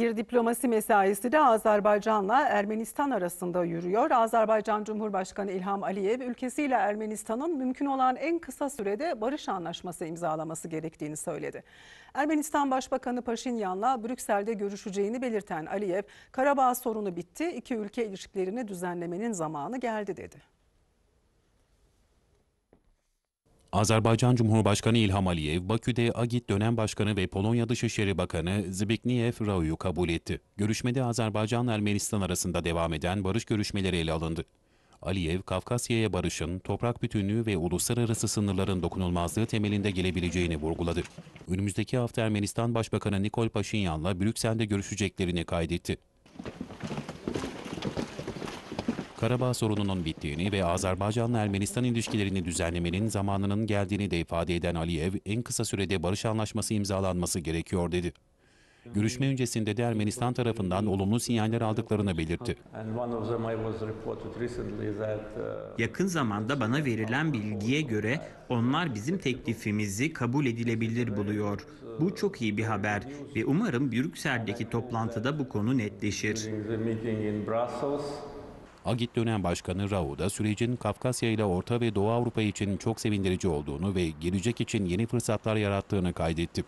Bir diplomasi mesaisi de Azerbaycan'la Ermenistan arasında yürüyor. Azerbaycan Cumhurbaşkanı İlham Aliyev ülkesiyle Ermenistan'ın mümkün olan en kısa sürede barış anlaşması imzalaması gerektiğini söyledi. Ermenistan Başbakanı Paşinyan'la Brüksel'de görüşeceğini belirten Aliyev, Karabağ sorunu bitti, iki ülke ilişkilerini düzenlemenin zamanı geldi dedi. Azerbaycan Cumhurbaşkanı İlham Aliyev, Bakü'de Agit dönem başkanı ve Polonya Dışişleri Bakanı Zbigniew Rau'yu kabul etti. Görüşmede Azerbaycan-Ermenistan arasında devam eden barış görüşmeleri ele alındı. Aliyev, Kafkasya'ya barışın, toprak bütünlüğü ve uluslararası sınırların dokunulmazlığı temelinde gelebileceğini vurguladı. Önümüzdeki hafta Ermenistan Başbakanı Nikol Paşinyan'la Brüksel'de görüşeceklerini kaydetti. Karabağ sorununun bittiğini ve Azerbaycan'la Ermenistan ilişkilerini düzenlemenin zamanının geldiğini de ifade eden Aliyev, en kısa sürede barış anlaşması imzalanması gerekiyor dedi. Görüşme öncesinde de Ermenistan tarafından olumlu sinyaller aldıklarını belirtti. Yakın zamanda bana verilen bilgiye göre onlar bizim teklifimizi kabul edilebilir buluyor. Bu çok iyi bir haber ve umarım Brüksel'deki toplantıda bu konu netleşir. Agit dönem başkanı Rao da sürecin Kafkasya ile Orta ve Doğu Avrupa için çok sevindirici olduğunu ve gelecek için yeni fırsatlar yarattığını kaydetti.